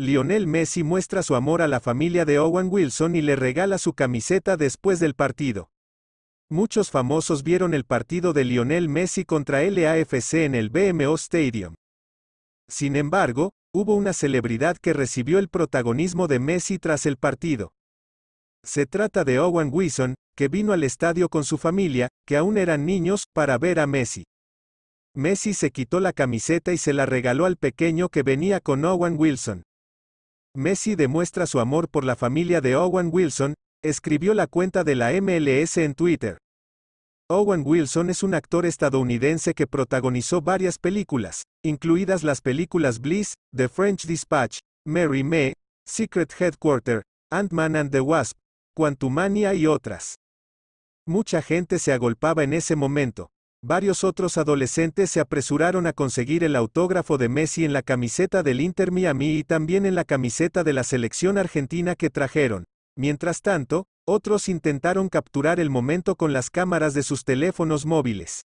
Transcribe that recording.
Lionel Messi muestra su amor a la familia de Owen Wilson y le regala su camiseta después del partido. Muchos famosos vieron el partido de Lionel Messi contra LAFC en el BMO Stadium. Sin embargo, hubo una celebridad que recibió el protagonismo de Messi tras el partido. Se trata de Owen Wilson, que vino al estadio con su familia, que aún eran niños, para ver a Messi. Messi se quitó la camiseta y se la regaló al pequeño que venía con Owen Wilson. Messi demuestra su amor por la familia de Owen Wilson, escribió la cuenta de la MLS en Twitter. Owen Wilson es un actor estadounidense que protagonizó varias películas, incluidas las películas Bliss, The French Dispatch, Mary May, Secret Headquarter, Ant-Man and the Wasp, Quantumania y otras. Mucha gente se agolpaba en ese momento, Varios otros adolescentes se apresuraron a conseguir el autógrafo de Messi en la camiseta del Inter Miami y también en la camiseta de la selección argentina que trajeron. Mientras tanto, otros intentaron capturar el momento con las cámaras de sus teléfonos móviles.